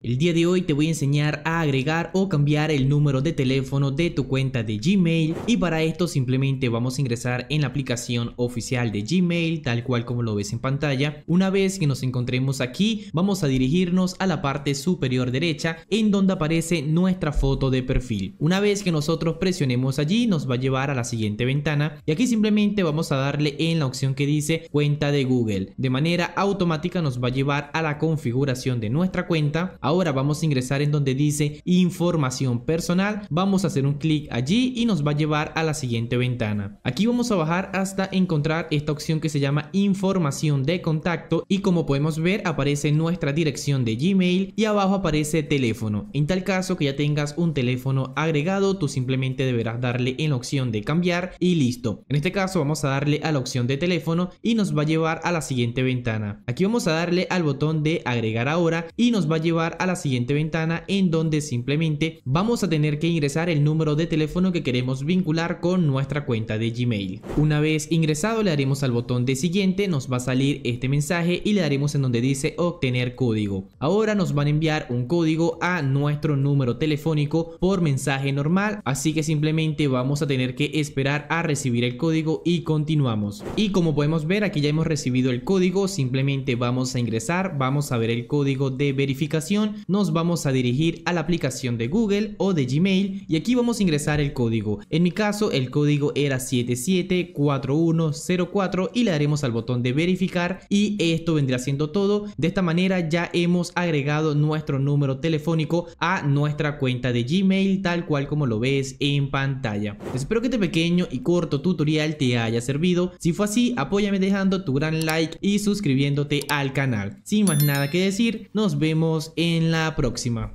El día de hoy te voy a enseñar a agregar o cambiar el número de teléfono de tu cuenta de Gmail y para esto simplemente vamos a ingresar en la aplicación oficial de Gmail tal cual como lo ves en pantalla. Una vez que nos encontremos aquí vamos a dirigirnos a la parte superior derecha en donde aparece nuestra foto de perfil. Una vez que nosotros presionemos allí nos va a llevar a la siguiente ventana y aquí simplemente vamos a darle en la opción que dice cuenta de Google. De manera automática nos va a llevar a la configuración de nuestra cuenta Ahora vamos a ingresar en donde dice información personal. Vamos a hacer un clic allí y nos va a llevar a la siguiente ventana. Aquí vamos a bajar hasta encontrar esta opción que se llama información de contacto y como podemos ver aparece nuestra dirección de Gmail y abajo aparece teléfono. En tal caso que ya tengas un teléfono agregado, tú simplemente deberás darle en la opción de cambiar y listo. En este caso vamos a darle a la opción de teléfono y nos va a llevar a la siguiente ventana. Aquí vamos a darle al botón de agregar ahora y nos va a llevar a la siguiente ventana en donde simplemente vamos a tener que ingresar el número de teléfono que queremos vincular con nuestra cuenta de Gmail. Una vez ingresado le daremos al botón de siguiente, nos va a salir este mensaje y le daremos en donde dice obtener código. Ahora nos van a enviar un código a nuestro número telefónico por mensaje normal, así que simplemente vamos a tener que esperar a recibir el código y continuamos. Y como podemos ver aquí ya hemos recibido el código, simplemente vamos a ingresar, vamos a ver el código de verificación nos vamos a dirigir a la aplicación de Google o de Gmail y aquí vamos a ingresar el código. En mi caso el código era 774104 y le daremos al botón de verificar y esto vendría siendo todo. De esta manera ya hemos agregado nuestro número telefónico a nuestra cuenta de Gmail tal cual como lo ves en pantalla. Espero que este pequeño y corto tutorial te haya servido. Si fue así, apóyame dejando tu gran like y suscribiéndote al canal. Sin más nada que decir, nos vemos en la próxima.